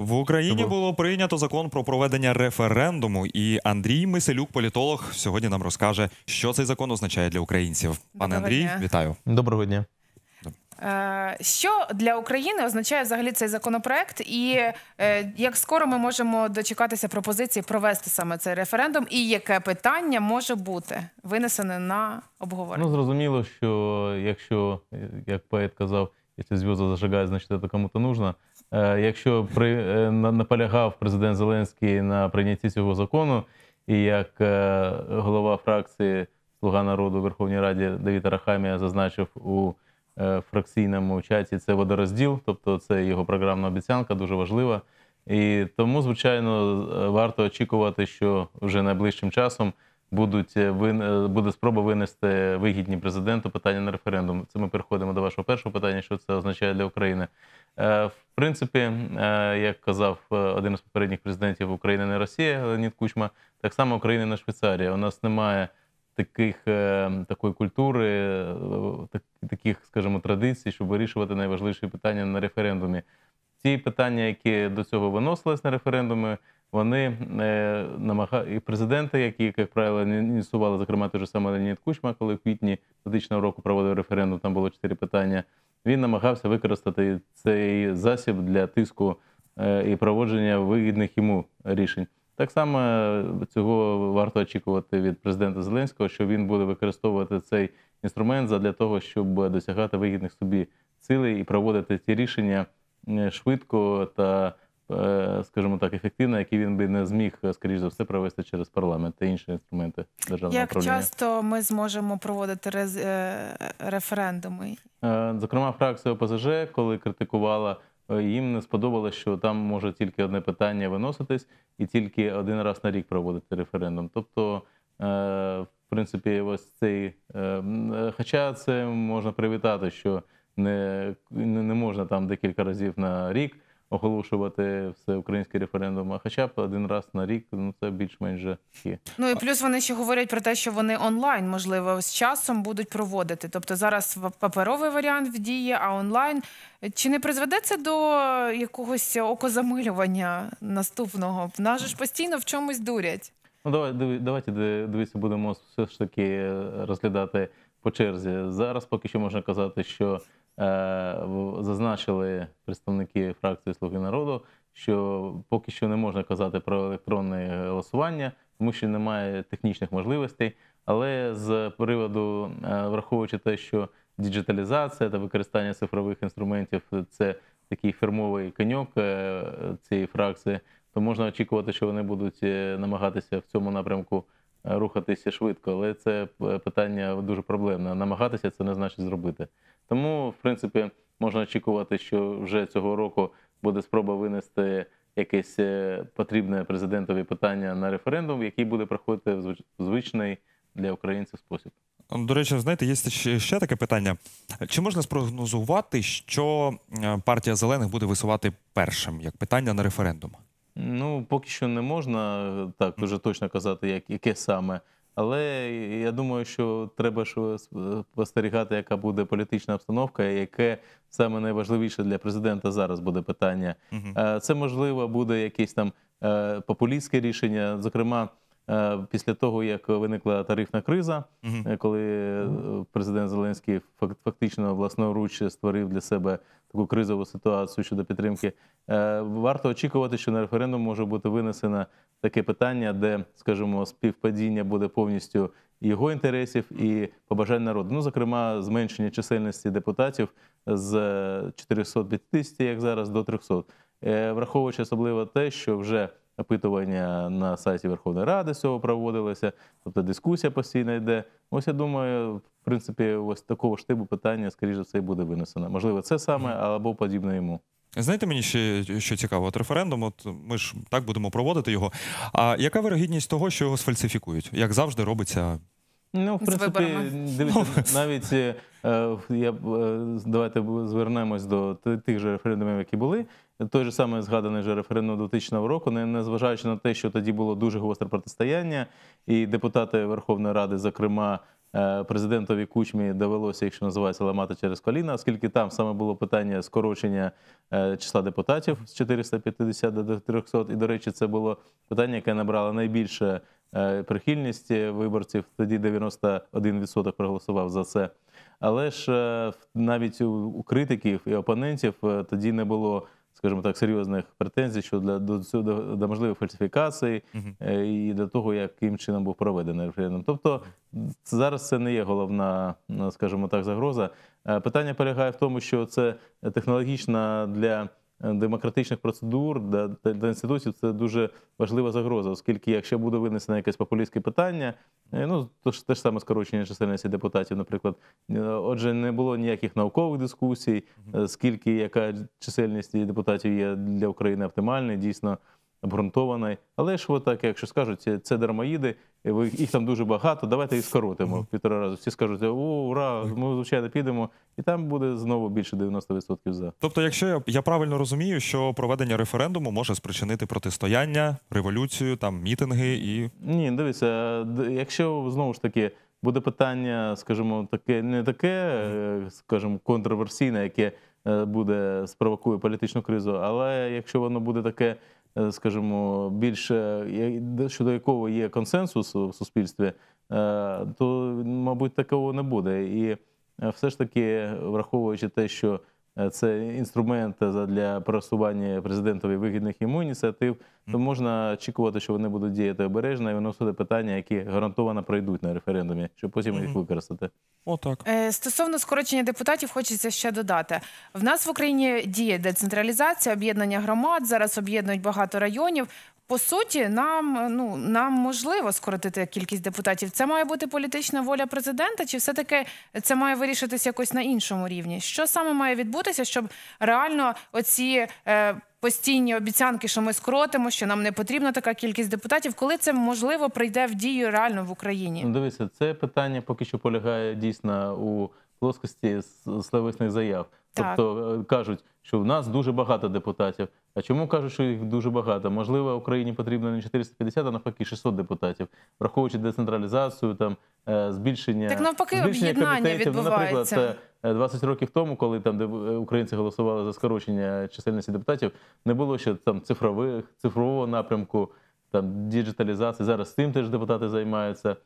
В Україні було прийнято закон про проведення референдуму, і Андрій Миселюк, політолог, сьогодні нам розкаже, що цей закон означає для українців. Пане Андрій, дня. вітаю. Доброго дня. Е, що для України означає взагалі цей законопроект, і е, як скоро ми можемо дочекатися пропозиції провести саме цей референдум, і яке питання може бути винесене на обговорення? Ну зрозуміло, що якщо е, як поет казав, Якщо зв'язок зажигає, значить це кому-то нужно. Е, якщо при е, наполягав президент Зеленський на прийнятті цього закону, і як е, голова фракції Слуга народу у Верховній Раді Давід Рахамія зазначив у фракційному чаті, це водорозділ, тобто це його програмна обіцянка, дуже важлива. І тому, звичайно, варто очікувати, що вже найближчим часом будуть е, вин е, буде спроба винести вигідні президенту питання на референдум. Це ми переходимо до вашого першого питання, що це означає для України. Е, в принципі, як казав один з попередніх президентів України не Росія, Леонід Кучма, так само Україна не Швейцарія. У нас немає таких такої культури, таких, скажімо, традицій, щоб вирішувати найважливіші питання на референдумі. Ці питання, які до цього виносились на референдуми вони е, намагають і президенти, які, як правило, ініціювали, зокрема те ж саме Леонід Кучма, коли в квітні 2000 року проводив референдум, там було чотири питання. Він намагався використати цей засіб для тиску е, і проводження вигідних йому рішень. Так само е, цього варто очікувати від президента Зеленського, що він буде використовувати цей інструмент для того, щоб досягати вигідних собі цілей і проводити ці рішення швидко та Е, скажімо так, ефективна, які він би не зміг, е, скоріш за все, провести через парламент та інші інструменти державного Як управління. часто ми зможемо проводити рез... Е, референдуми? Зокрема, фракція ОПЗЖ, коли критикувала. Їм не сподобалося, що там може тільки одне питання виноситись і тільки один раз на рік проводити референдум. Тобто, в принципі, ось цей хоча це можна привітати, що не не можна там декілька разів на рік оголошувати всеукраїнський референдум, а хоча б один раз на рік, ну це більш-менш є. Ну і плюс вони ще говорять про те, що вони онлайн, можливо, з часом будуть проводити. Тобто зараз паперовий варіант в дії, а онлайн чи не призведе це до якогось окозамилювання наступного? Нас же ж постійно в чомусь дурять. Ну давай давайте дивіться, будемо все ж таки е, розглядати по черзі. Зараз поки що можна казати, що. Е, зазначили представники фракції Слуги народу, що поки що не можна казати про електронне голосування, тому що немає технічних можливостей. Але з приводу, е, враховуючи те, що діджиталізація та використання цифрових інструментів це такий фірмовий коньок е, цієї фракції, то можна очікувати, що вони будуть намагатися в цьому напрямку рухатися швидко. Але це питання дуже проблемне. Намагатися це не значить зробити. Тому, в принципі, можна очікувати, що вже цього року буде спроба винести якесь е, потрібне президентові питання на референдум, який буде проходити в звичний для українців спосіб. До речі, знаєте, є ще таке питання: чи можна спрогнозувати, що е, партія зелених буде висувати першим як питання на референдум? Ну поки що не можна е, так дуже точно казати, як яке саме. Але я думаю, що треба е, е, спостерігати, яка буде політична обстановка, яке саме найважливіше для президента зараз буде питання. Е, це можливо буде якесь там популістське рішення. Зокрема, Е, після того, як виникла тарифна криза, е, коли е, президент Зеленський фактично власноруч створив для себе таку кризову ситуацію щодо підтримки, варто очікувати, що на референдум може бути винесено таке питання, де, скажімо, співпадіння буде повністю. Його інтересів і побажань народу, ну зокрема, зменшення чисельності депутатів з 450, як зараз, до 300. враховуючи особливо те, що вже опитування на сайті Верховної Ради з цього проводилося, тобто дискусія постійно йде. Ось я думаю, в принципі, ось такого ж типу питання, скоріше за все, і буде винесено. Можливо, це саме або подібне йому. Знаєте, мені ще що цікаво, от референдум, от ми ж так будемо проводити його. А яка вирогідність того, що його сфальсифікують, як завжди робиться Ну, в принципі, дивіться, навіть я давайте звернемось до тих же референдумів, які були. Той же саме згаданий же референдум 2000 року, незважаючи на те, що тоді було дуже гостре протистояння, і депутати Верховної Ради, зокрема. Е, президентові кучмі довелося, якщо називається ламати через коліна, оскільки там саме було питання скорочення е, числа депутатів з 450 до 300, І до речі, це було питання, яке набрало найбільше Е, прихильність виборців. Тоді 91% проголосував за це. Але ж е, навіть у критиків і опонентів е, тоді не було, скажімо так, серйозних претензій щодо до до, до можливих фальсифікацій uh і до того, яким чином був проведений референдум. Тобто зараз це не є головна, скажімо так, загроза. Питання полягає в тому, що це технологічна для демократичних процедур для, для інституцій це дуже важлива загроза, оскільки якщо буде винесено якесь популістське питання, е, ну то ж те ж саме скорочення чисельності депутатів, наприклад, е, отже, не було ніяких наукових дискусій, е, скільки яка чисельність депутатів є для України оптимальною, дійсно обґрунтований. Але ж отак, якщо скажуть, це це дармоїди, їх там дуже багато, давайте їх скоротимо півтора разу. Всі скажуть, о, ура, ми звичайно підемо, і там буде знову більше 90% за. Тобто, якщо я, я правильно розумію, що проведення референдуму може спричинити протистояння, революцію, там мітинги і ні, дивіться, якщо знову ж таки. Буде питання, скажімо, таке не таке, е, скажімо, контроверсійне, яке е, буде спровокує політичну кризу, але якщо воно буде таке Е, скажімо, більше щодо якого є консенсус в суспільстві, е, то мабуть такого не буде. І е, все ж таки, враховуючи те, що Е, це інструмент для просування президентові вигідних йому ініціатив, то можна очікувати, що вони будуть діяти обережно і виносити питання, які гарантовано пройдуть на референдумі, щоб потім їх використати. Отак е, стосовно скорочення депутатів, хочеться ще додати: в нас в Україні діє децентралізація, об'єднання громад. Зараз об'єднують багато районів. По суті, нам ну нам можливо скоротити кількість депутатів. Це має бути політична воля президента, чи все таки це має вирішитись якось на іншому рівні? Що саме має відбутися, щоб реально оці е, постійні обіцянки, що ми скоротимо, що нам не потрібна така кількість депутатів, коли це можливо прийде в дію реально в Україні? Ну, Дивіться, це питання поки що полягає дійсно у плоскості словесних заяв. Так. Тобто е, кажуть, що в нас дуже багато депутатів. А чому кажуть, що їх дуже багато? Можливо, Україні потрібно не 450, а навпаки 600 депутатів, враховуючи децентралізацію, там е, збільшення так навпаки збільшення комітетів. Ну, наприклад, 20 е, років тому, коли там де українці голосували за скорочення чисельності депутатів, не було ще там цифрових цифрового напрямку, там діджиталізації. Зараз цим теж депутати займаються.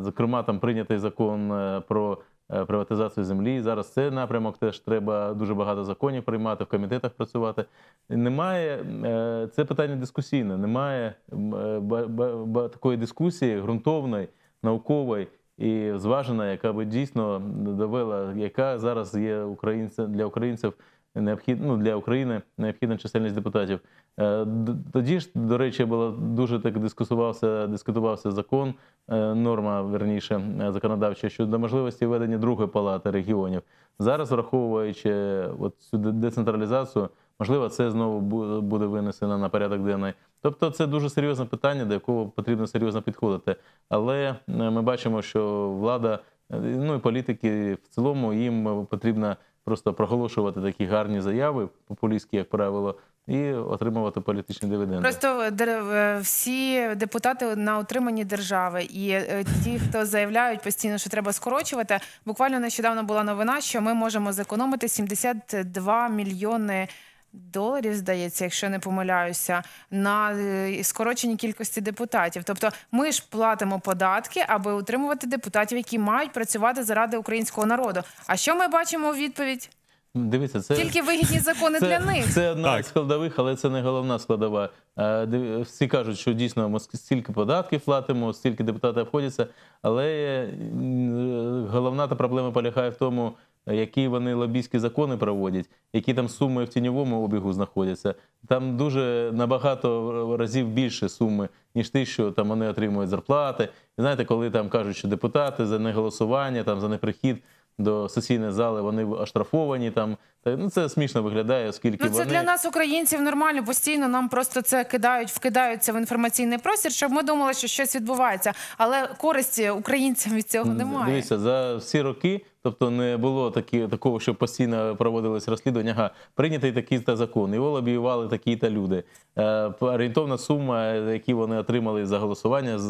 Зокрема, там прийнятий закон про Е, приватизацію землі. Зараз це напрямок теж треба дуже багато законів приймати, в комітетах працювати. Немає е, це питання дискусійне, немає е, такої дискусії ґрунтовної, наукової і зваженої, яка би дійсно довела, яка зараз є українця для українців необхідно ну, для України необхідна чисельність депутатів. Е, тоді ж, до речі, було дуже так дискусувався, дискутувався закон, е, норма верніше е, законодавча щодо можливості ведення другої палати регіонів. Зараз, враховуючи от цю децентралізацію, можливо, це знову буде винесено на порядок денний. Тобто, це дуже серйозне питання, до якого потрібно серйозно підходити. Але ми бачимо, що влада, ну і політики в цілому їм потрібна просто проголошувати такі гарні заяви, популістські, як правило. І отримувати політичні дивіденди. Просто всі депутати на отриманні держави, і е, ті, хто заявляють постійно, що треба скорочувати. Буквально нещодавно була новина, що ми можемо зекономити 72 мільйони доларів, здається, якщо не помиляюся, на е, скороченій кількості депутатів. Тобто, ми ж платимо податки, аби утримувати депутатів, які мають працювати заради українського народу. А що ми бачимо у відповідь? Ну, дивіться, це тільки вигідні закони це, для них. Це одна так. з складових, але це не головна складова. Е, всі кажуть, що дійсно ми стільки податків платимо, стільки депутати обходяться. Але е, головна та проблема полягає в тому які вони лобійські закони проводять, які там суми в тіньовому обігу знаходяться. Там дуже набагато е, разів більше суми, ніж ті, що там вони отримують зарплати. І знаєте, коли там кажуть, що депутати за неголосування, там за неприхід. До сесійної зали вони оштрафовані там. та ну це смішно виглядає, оскільки ну, це вони... для нас, українців, нормально постійно. Нам просто це кидають, вкидаються в інформаційний простір, щоб ми думали, що щось відбувається, але користі українцям від цього немає. Дивіться, за всі роки Тобто не було такі, такого, що постійно проводилось розслідування. Ага, прийнятий такий та закон. Його лобіювали такі та люди. Е, орієнтовна сума, е, які вони отримали за голосування,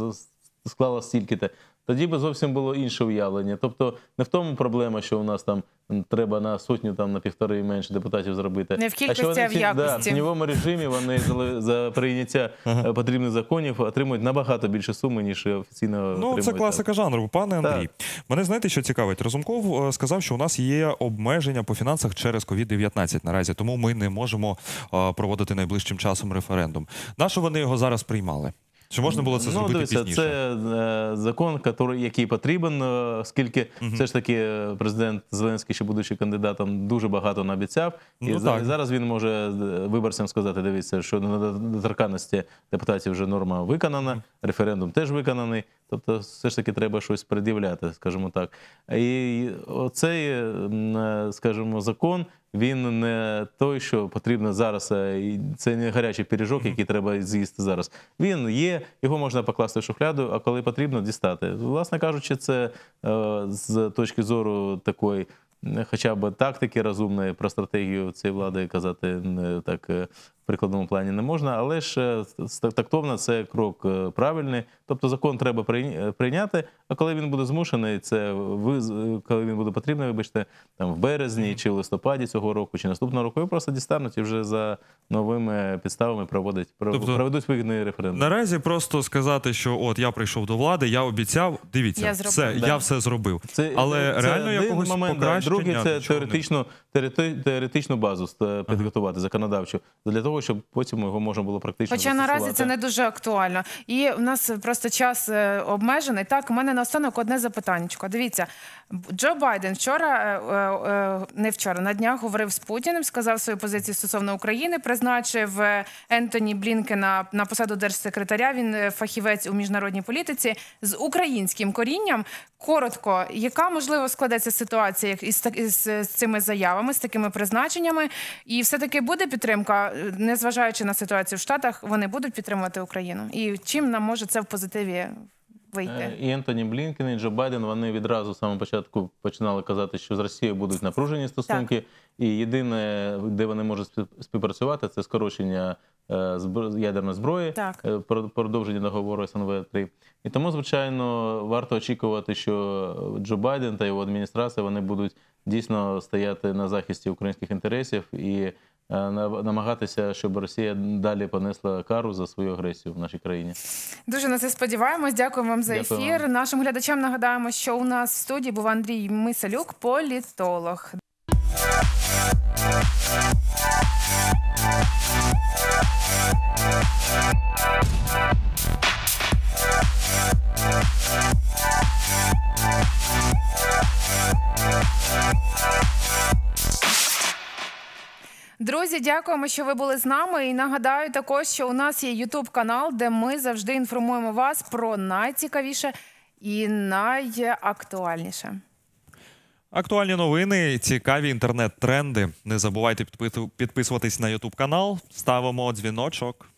склала стільки-то. Тоді би зовсім було інше уявлення. Тобто не в тому проблема, що у нас там треба на сотню, там на півтори менше депутатів зробити. Не в кількості, а, вони, а в якості. Да, в тіньовому режимі вони за прийняття е, потрібних законів отримують набагато більше суми, ніж офіційно. Ну це класика жанру, пане Андрій. Так. Мене знаєте, що цікавить? Разумков е, сказав, що у нас є обмеження по фінансах через covid 19 наразі, тому ми не можемо е, проводити найближчим часом референдум. Нащо вони його зараз приймали? Чи можна було це зробити? Ну, дивіться, пізніше? Це закон, який потрібен, оскільки угу. все ж таки президент Зеленський, ще будучи кандидатом, дуже багато наобіцяв. І ну, так. зараз він може виборцям сказати: дивіться, що на недоторканності депутатів вже норма виконана, референдум теж виконаний. Тобто, все ж таки треба щось пред'являти, скажімо так. І оцей, е, скажімо, закон він не той, що потрібно зараз. Е, це не гарячий пиріжок, який треба з'їсти зараз. Він є, його можна покласти в шухляду, а коли потрібно, дістати. Власне кажучи, це е, з точки зору такої. Хоча б тактики розумної про стратегію цієї влади казати не так прикладному плані не можна, але ж е, тактовно це крок е, правильний. Тобто закон треба е, прийняти. А коли він буде змушений, це коли він буде потрібний, вибачте, там в березні чи в листопаді цього року, чи наступного року, його просто дістануть і вже за новими підставами проводить тобто, проведуть вигідний референдум. Наразі просто сказати, що от я прийшов до влади, я обіцяв. Дивіться, я все да. я все зробив. Це але це реально якогось момент, покращення... другий це теоретичну теоретичну базу підготувати законодавчу для того того, щоб потім його можна було практично. Хоча наразі це не дуже актуально. І в нас просто час е, обмежений. Так, у мене наостанок одне запитання. Дивіться, Джо Байден вчора е, е, не вчора на днях говорив з Путіним, сказав свою позицію стосовно України, призначив Ентоні Блінкена на посаду держсекретаря. Він фахівець у міжнародній політиці з українським корінням. Коротко, яка можливо складеться ситуація із, із, із цими заявами, з такими призначеннями, і все таки буде підтримка незважаючи на ситуацію в Штатах, вони будуть підтримувати Україну. І чим нам може це в позитиві вийти? Е, і Ентоні Блінкен, і Джо Байден. Вони відразу з самого початку починали казати, що з Росією будуть напружені стосунки, так. і єдине, де вони можуть співпрацювати, це скорочення е, ядерної зброї, так. Е, продовження договору СНВ 3 і тому, звичайно, варто очікувати, що Джо Байден та його адміністрація вони будуть дійсно стояти на захисті українських інтересів і. Е, намагатися, щоб Росія далі понесла кару за свою агресію в нашій країні. Дуже на це сподіваємось. Дякую вам за Дякую ефір. Вам. Нашим глядачам нагадаємо, що у нас в студії був Андрій Мисалюк, політолог. Друзі, дякуємо, що ви були з нами. І нагадаю, також що у нас є Ютуб канал, де ми завжди інформуємо вас про найцікавіше і найактуальніше. Актуальні новини, цікаві інтернет-тренди. Не забувайте підписуватись на Ютуб канал. Ставимо дзвіночок.